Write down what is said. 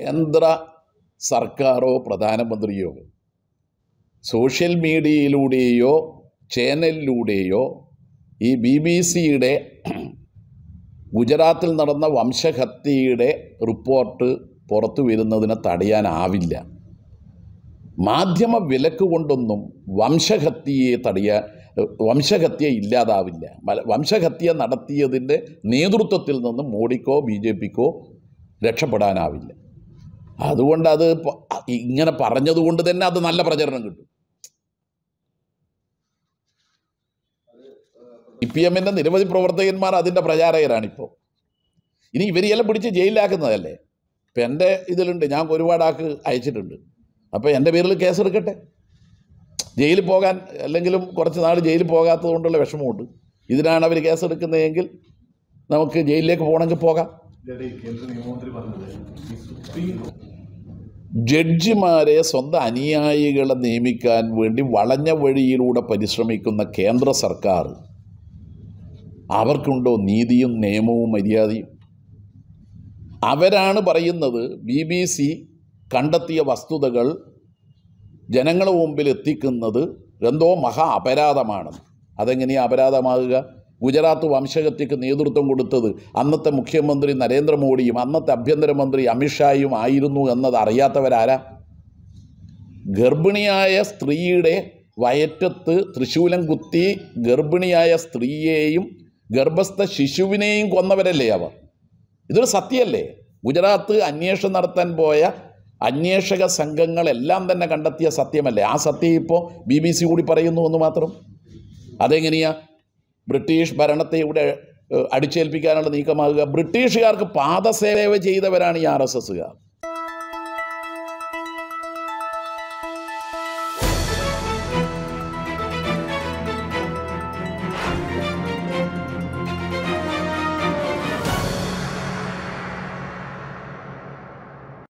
കേന്ദ്ര സർക്കാരോ പ്രധാനമന്ത്രിയോ സോഷ്യൽ മീഡിയയിലൂടെയോ ചാനലിലൂടെയോ ഈ B B സിയുടെ ഗുജറാത്തിൽ നടന്ന വംശഹത്യയുടെ റിപ്പോർട്ട് പുറത്തു വരുന്നതിനെ തടയാനാവില്ല മാധ്യമ വിലക്ക് കൊണ്ടൊന്നും വംശഹത്യയെ തടയാൻ വംശഹത്യ ഇല്ലാതാവില്ല വംശഹത്യ നടത്തിയതിൻ്റെ നേതൃത്വത്തിൽ നിന്ന് മോഡിക്കോ ബി ജെ പിക്കോ രക്ഷപ്പെടാനാവില്ല അതുകൊണ്ട് അത് ഇങ്ങനെ പറഞ്ഞതുകൊണ്ട് തന്നെ അത് നല്ല പ്രചരണം കിട്ടും ഇ പി എമ്മിൻ്റെ നിരവധി പ്രവർത്തകന്മാർ അതിൻ്റെ പ്രചാരകരാണിപ്പോൾ ഇനി ഇവരിയെല്ലാം പിടിച്ച് ജയിലിലാക്കുന്നതല്ലേ ഇപ്പം എൻ്റെ ഇതിലുണ്ട് ഞാൻ ഒരുപാട് ആൾക്ക് അയച്ചിട്ടുണ്ട് അപ്പോൾ എൻ്റെ പേരിൽ കേസെടുക്കട്ടെ ജയിലിൽ പോകാൻ അല്ലെങ്കിലും കുറച്ച് നാൾ ജയിലിൽ പോകാത്തത് കൊണ്ടുള്ള വിഷമമുണ്ട് ഇതിനാണ് അവർ കേസെടുക്കുന്നതെങ്കിൽ നമുക്ക് ജയിലിലേക്ക് പോകണമെങ്കിൽ പോകാം കേന്ദ്ര നിയമമന്ത്രി പറഞ്ഞത് ജഡ്ജിമാരെ സ്വന്തം അനുയായികളെ നിയമിക്കാൻ വേണ്ടി വളഞ്ഞ വഴിയിലൂടെ പരിശ്രമിക്കുന്ന കേന്ദ്ര സർക്കാർ അവർക്കുണ്ടോ നീതിയും നിയമവും മര്യാദയും അവരാണ് പറയുന്നത് ബി ബി സി കണ്ടെത്തിയ വസ്തുതകൾ ജനങ്ങളുടെ മുമ്പിൽ എത്തിക്കുന്നത് എന്തോ മഹാ അപരാധമാണ് അതെങ്ങനെയാണ് അപരാധമാകുക ഗുജറാത്ത് വംശഗതിക്ക് നേതൃത്വം കൊടുത്തത് അന്നത്തെ മുഖ്യമന്ത്രി നരേന്ദ്രമോദിയും അന്നത്തെ ആഭ്യന്തരമന്ത്രി അമിത്ഷായും ആയിരുന്നു എന്നത് അറിയാത്തവരാരാ ഗർഭിണിയായ സ്ത്രീയുടെ വയറ്റത്ത് തൃശൂലം കുത്തി ഗർഭിണിയായ സ്ത്രീയെയും ഗർഭസ്ഥ ശിശുവിനെയും കൊന്നവരല്ലേ അവർ ഇതൊരു സത്യമല്ലേ ഗുജറാത്ത് അന്വേഷണം നടത്താൻ പോയ അന്വേഷക സംഘങ്ങളെല്ലാം തന്നെ കണ്ടെത്തിയ സത്യമല്ലേ ആ സത്യം ഇപ്പോൾ ബി ബി സി കൂടി പറയുന്നു എന്ന് മാത്രം അതെങ്ങനെയാണ് ബ്രിട്ടീഷ് ഭരണത്തെ ഇവിടെ അടിച്ചേൽപ്പിക്കാനുള്ള നീക്കമാകുക ബ്രിട്ടീഷുകാർക്ക് പാദസേവ ചെയ്തവരാണ് ഈ ആർ എസ് എസ്സുകാർ